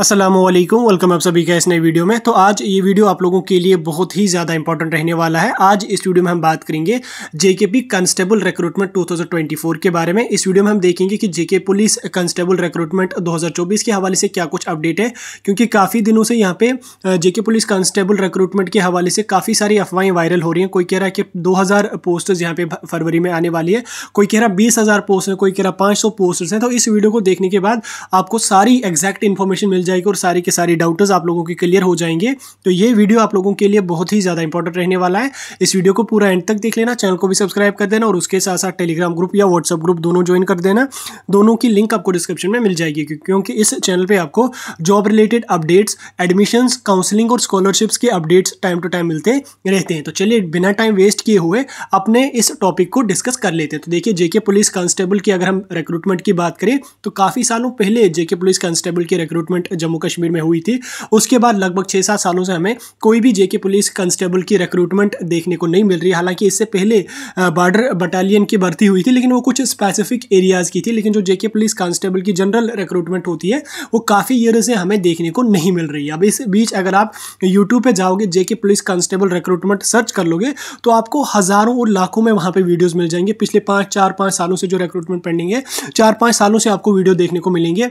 Aslam welcome आप सभी का इस नए वीडियो में तो आज ये वीडियो आप लोगों के लिए बहुत ही ज़्यादा इंपॉर्टेंट रहने वाला है आज इस वीडियो में हम बात करेंगे पी कांस्टेबल रिक्रूटमेंट 2024 के बारे में इस वीडियो में हम देखेंगे कि जेके पुलिस कांस्टेबल रिक्रूटमेंट 2024 के हवाले से क्या कुछ अपडेट है क्योंकि काफ़ी दिनों से यहाँ पे जेके पुलिस कांस्टेबल रिक्रूटमेंट के हवाले से काफ़ी सारी अफवाहें वायरल हो रही हैं कोई कह रहा है कि दो हज़ार पोस्टर्स यहाँ पे फरवरी में आने वाली है कोई कह रहा है बीस हज़ार पोस्ट हैं कोई कह रहा है पाँच सौ पोस्टर्स हैं तो इस वीडियो को देखने के बाद आपको सारी एग्जैक्ट इन्फॉर्मेशन मिल जाएगी और सारी के सारी डाउट्स आप लोगों के क्लियर हो जाएंगे तो ये वीडियो आप लोगों के लिए बहुत ही ज़्यादा इंपॉर्टेंट रहने वाला है इस वीडियो को पूरा एंड तक देख लेना चैनल को भी सब्सक्राइब कर देना और उसके साथ साथ टेलीग्राम ग्रुप या व्हाट्सअप ग्रुप दोनों ज्वाइन कर देना दोनों की लिंक आपको डिस्क्रिप्शन में मिल जाएगी क्योंकि इस चैनल पर आपको job related updates admissions counselling और स्कॉलरशिप्स के अपडेट्स टाइम टू टाइम मिलते रहते हैं तो चलिए बिना टाइम वेस्ट किए हुए अपने इस टॉपिक को डिस्कस कर लेते हैं तो देखिए जेके पुलिस कांस्टेबल की अगर हम रिक्रूटमेंट की बात करें तो काफ़ी सालों पहले जेके पुलिस कांस्टेबल की रिक्रूटमेंट जम्मू कश्मीर में हुई थी उसके बाद लगभग छः सात सालों से हमें कोई भी जे के पुलिस कांस्टेबल की रिक्रूटमेंट देखने को नहीं मिल रही हालांकि इससे पहले बॉर्डर बटालियन की भर्ती हुई थी लेकिन वो कुछ स्पेसिफिक एरियाज़ की थी लेकिन जो जेके पुलिस कांस्टेबल की जनरल रिक्रूटमेंट होती है वो काफ़ी ईयर से हमें देखने को नहीं मिल रही है अब इस बीच अगर आप यूट्यूब पर जाओगे JK police constable recruitment search कर लोगे तो आपको हज़ारों और लाखों में वहाँ पर वीडियोज़ मिल जाएंगे पिछले पाँच चार पाँच सालों से जो रिक्रूटमेंट पेंडिंग है चार पाँच सालों से आपको वीडियो देखने को मिलेंगे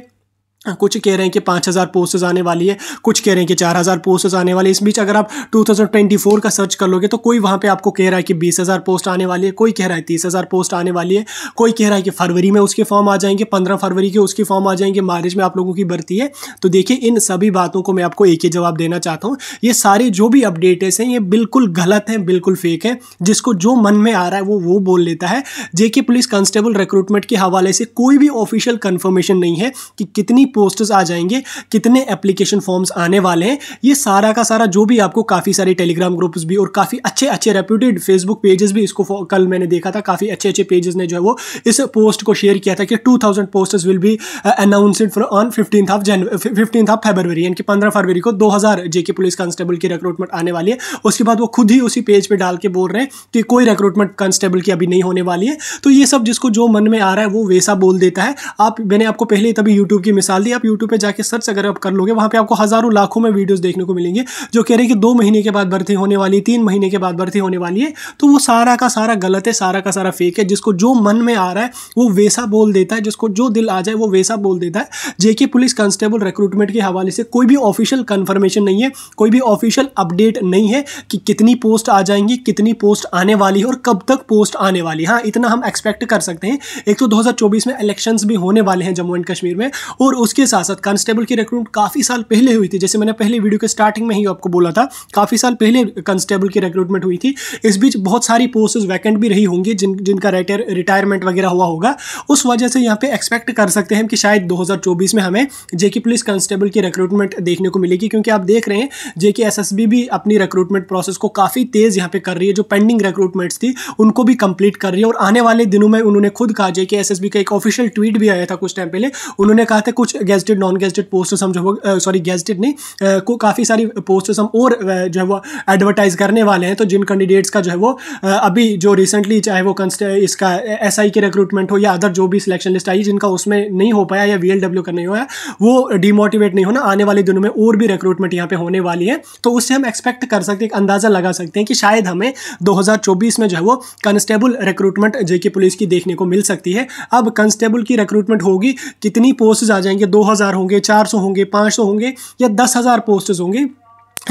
हाँ, कुछ कह रहे हैं कि पाँच हज़ार पोस्टेज आने वाली है कुछ कह रहे हैं कि चार हज़ार पोस्टेज आने वाली है इस बीच अगर आप 2024 का सर्च कर लोगे तो कोई वहाँ पे आपको कह रहा है कि बीस हज़ार पोस्ट आने वाली है कोई कह रहा है तीस हज़ार पोस्ट आने वाली है कोई कह रहा है कि फरवरी में उसके फॉर्म आ जाएंगे पंद्रह फरवरी के उसके फॉर्म आ जाएंगे मार्च में आप लोगों की बढ़ती है तो देखिए इन सभी बातों को मैं आपको एक ही जवाब देना चाहता हूँ ये सारे जो भी अपडेटेस हैं ये बिल्कुल गलत हैं बिल्कुल फेक हैं जिसको जो मन में आ रहा है वो वो बोल लेता है जे पुलिस कांस्टेबल रिक्रूटमेंट के हवाले से कोई भी ऑफिशियल कन्फर्मेशन नहीं है कि कितनी पोस्टर्स आ जाएंगे कितने एप्लीकेशन फॉर्म्स आने वाले हैं ये सारा का सारा जो भी आपको काफ़ी सारे टेलीग्राम ग्रुप्स भी और काफ़ी अच्छे अच्छे रेप्यूटेड फेसबुक पेजेस भी इसको कल मैंने देखा था काफ़ी अच्छे अच्छे पेजेस ने जो है वो इस पोस्ट को शेयर किया था कि two thousand posters will be announced for on fifteen of January fifteen of February यानी कि पंद्रह फरवरी को दो हज़ार जेके पुलिस कांस्टेबल की रिक्रूटमेंट आने वाली है उसके बाद वो खुद ही उसी पेज पर डाल के बोल रहे हैं कि कोई रिक्रूटमेंट कांस्टेबल की अभी नहीं होने वाली है तो ये सब जिसको जो मन में आ रहा है वो वैसा बोल देता है आप मैंने आपको पहले तभी यूट्यूब की मिसाल हार्डली आप यूट्यूब पर जाकर सर्च अगर आप कर लोगे वहाँ पर आपको हज़ारों लाखों में वीडियोज़ देखने को मिलेंगे जो कह रहे हैं कि दो महीने के बाद भर्ती होने वाली तीन महीने के बाद भर्ती होने वाली है तो वो सारा का सारा गलत है सारा का सारा फेक है जिसको जो मन में आ रहा है वो वैसा बोल देता है जिसको जो दिल आ जाए वो वैसा बोल देता है जेके पुलिस कांस्टेबल रिक्रूटमेंट के हवाले से कोई भी ऑफिशियल कंफर्मेशन नहीं है कोई भी ऑफिशियल अपडेट नहीं है कि कितनी पोस्ट आ जाएंगी कितनी पोस्ट आने वाली है और कब तक पोस्ट आने वाली हाँ इतना हम एक्सपेक्ट कर सकते हैं एक तो 2024 में इलेक्शंस भी होने वाले हैं जम्मू एंड कश्मीर में और उसके साथ साथ कांस्टेबल की रिक्रूटमेंट काफ़ी साल पहले हुई थी जैसे मैंने पहले वीडियो के स्टार्टिंग में ही आपको बोला था काफ़ी साल पहले कांस्टेबल की रिक्रूटमेंट हुई थी इस बीच बहुत सारी पोस्ट वैकेंट भी रही होंगी जिन जिनका रिटायर रिटायरमेंट वगैरह हुआ होगा उस वजह से यहाँ पे एक्सपेक्ट कर सकते हैं कि शायद दो में हमें जेके पुलिस कांस्टेबल की रिक्रूटमेंट देखने को मिलेगी क्योंकि आप देख रहे हैं जेके एसएसबी भी अपनी रिक्रूटमेंट प्रोसेस को काफ़ी तेज़ यहाँ पर कर रही है जो पेंडिंग रिक्रूटमेंट्स थी उनको भी कंप्लीट कर रही है और आने वाले दिनों में उन्होंने खुद कहा जेके एसएसबी का एक ऑफिशियल ट्वीट भी आया था कुछ टाइम पहले उन्होंने कहा था कुछ गेस्टेड नॉन गेस्टेड पोस्टर्स हम जो सॉरी गेस्टेड नहीं को काफ़ी सारी पोस्टर्स तो हम और जो है वो एडवर्टाइज करने वाले हैं तो जिन कैंडिडेट्स का जो है वो अभी जो रिसेंटली चाहे वो इसका एस आई की रिक्रूटमेंट हो या अदर जो भी सिलेक्शन लिस्ट आई जिनका उसमें नहीं हो पाया या वी का नहीं हुआ वो डिमोटिवेट नहीं होना आने वाले दिनों में और भी रिक्रूटमेंट यहाँ पे होने वाली है तो उससे हम एक्सपेक्ट कर सकते हैं अंदाज़ा लगा सकते हैं कि शायद हमें 2024 में जो है वो कांस्टेबल रिक्रूटमेंट जेके पुलिस की देखने को मिल सकती है अब कांस्टेबल की रिक्रूटमेंट होगी कितनी पोस्ट आ जाएंगे दो हज़ार होंगे चार सौ होंगे पाँच सौ होंगे या दस हज़ार पोस्ट होंगे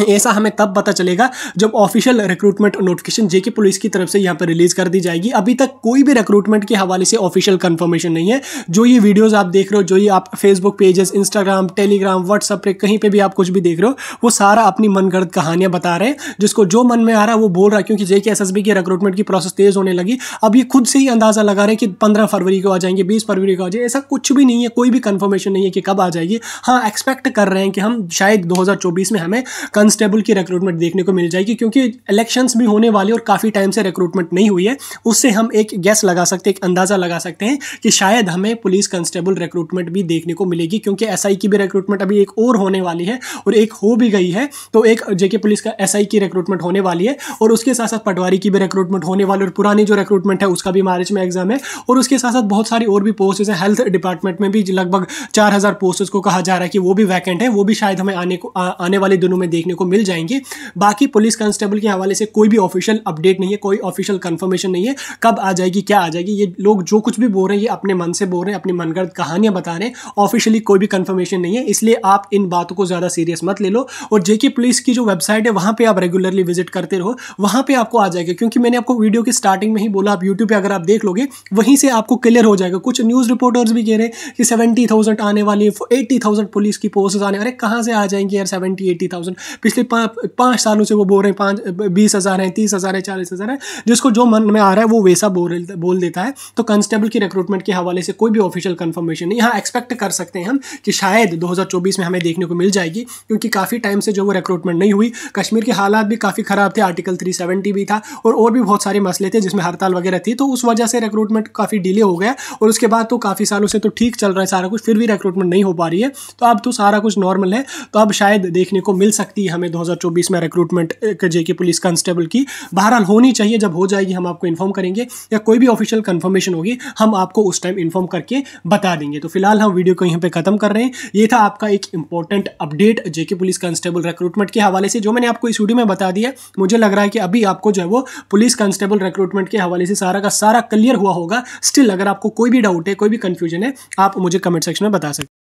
ऐसा हमें तब पता चलेगा जब official recruitment notification JK police की तरफ से यहाँ पर रिलीज़ कर दी जाएगी अभी तक कोई भी रिक्रूटमेंट के हवाले से ऑफिशियल कंफर्मेशन नहीं है जो ये वीडियोस आप देख रहे हो जो ये आप Facebook pages Instagram Telegram WhatsApp पे कहीं पे भी आप कुछ भी देख रहे हो वो सारा अपनी मनगढ़ कहानियाँ बता रहे हैं जिसको जो मन में आ रहा है वो बोल रहा है क्योंकि जेके एस एस बी की रिक्रूटमेंट की प्रोसेस तेज़ होने लगी अब ये खुद से ही अंदाज़ा लगा रहे हैं कि पंद्रह फरवरी को आ जाएंगे बीस फरवरी को आ जाएंगे ऐसा कुछ भी नहीं है कोई भी कन्फर्मेशन नहीं है कि कब आ जाएगी हाँ एक्सपेक्ट कर रहे हैं कि हम शायद दो में हमें कंस्टेबल की रिक्रूटमेंट देखने को मिल जाएगी क्योंकि इलेक्शंस भी होने वाले और काफ़ी टाइम से रिक्रूटमेंट नहीं हुई है उससे हम एक गैस लगा सकते हैं एक अंदाज़ा लगा सकते हैं कि शायद हमें पुलिस कंस्टेबल रिक्रूटमेंट भी देखने को मिलेगी क्योंकि एस की भी रिक्रूटमेंट अभी एक और होने वाली है और एक हो भी गई है तो एक जेके पुलिस का एस की रिक्रूटमेंट होने वाली है और उसके साथ साथ पटवारी की भी रिक्रूटमेंट होने वाली और पुरानी जो रिक्रूटमेंट है उसका भी मार्च में एग्जाम है और उसके साथ साथ बहुत सारी और भी पोस्टेज हैं हेल्थ डिपार्टमेंट में भी लगभग चार हज़ार को कहा जा रहा है कि वो भी वैकेंट है वो भी शायद हमें आने को आने वाले दिनों में देखने देखने को मिल जाएंगे बाकी पुलिस कांस्टेबल के हवाले से कोई भी ऑफिशियल अपडेट नहीं है कोई ऑफिशियल कंफर्मेशन नहीं है कब आ जाएगी क्या आ जाएगी ये लोग जो कुछ भी बोल रहे हैं ये अपने मन से बोल रहे हैं अपनी मनगढ़ कहानियां बता रहे हैं ऑफिशियली कोई भी कंफर्मेशन नहीं है इसलिए आप इन बातों को ज़्यादा सीरियस मत ले लो और जेके पुलिस की जो वेबसाइट है वहाँ पर आप रेगुलरली विजिट करते रहो वहाँ पर आपको आ जाएगा क्योंकि मैंने आपको वीडियो की स्टार्टिंग में ही बोला आप यूट्यूब पर अगर आप देख लोगे वहीं से आपको क्लियर हो जाएगा कुछ न्यूज़ रिपोर्टर्स भी कह रहे हैं कि सेवेंटी थाउजेंड आने वाली है एट्टी थाउजेंड पुलिस की पोस्ट आने अरे कहाँ से आ जाएंगे यार सेवेंटी एट्टी थाउजेंड पिछले पाँच सालों से वो बोल रहे हैं पाँच बीस हज़ार हैं तीस हज़ार है चालीस हज़ार है जिसको जो मन में आ रहा है वो वैसा बोल बोल देता है तो कंस्टेबल की रिक्रूटमेंट के हवाले से कोई भी ऑफिशियल कन्फर्मेशन नहीं हाँ एक्सपेक्ट कर सकते हैं हम कि शायद दो में हमें देखने को मिल जाएगी क्योंकि काफ़ी टाइम से जो वो रिक्रूटमेंट नहीं हुई कश्मीर के हालात भी काफ़ी ख़राब थे आर्टिकल थ्री भी था और और भी बहुत सारे मसले थे जिसमें हड़ताल वगैरह थी तो उस वजह से रिक्रूटमेंट काफ़ी डिले हो गया और उसके बाद तो काफ़ी सालों से तो ठीक चल रहा है सारा कुछ फिर भी रिक्रूटमेंट नहीं हो पा रही है तो अब तो सारा कुछ नॉर्मल है तो अब शायद देखने को मिल सकती सकती है हमें 2024 में रिक्रूटमेंट जेके पुलिस कांस्टेबल की बहरहाल होनी चाहिए जब हो जाएगी हम आपको इन्फॉर्म करेंगे या कोई भी ऑफिशियल कन्फर्मेशन होगी हम आपको उस टाइम इन्फॉर्म करके बता देंगे तो फिलहाल हम वीडियो को यहाँ पर खत्म कर रहे हैं ये था आपका एक important update JK police constable recruitment के हवाले से जो मैंने आपको इस वीडियो में बता दिया मुझे लग रहा है कि अभी आपको जो है वो पुलिस कांस्टेबल रिक्रूटमेंट के हवाले से सारा का सारा क्लियर हुआ होगा स्टिल अगर आपको कोई भी डाउट है कोई भी कंफ्यूजन है आप मुझे कमेंट सेक्शन में बता सकते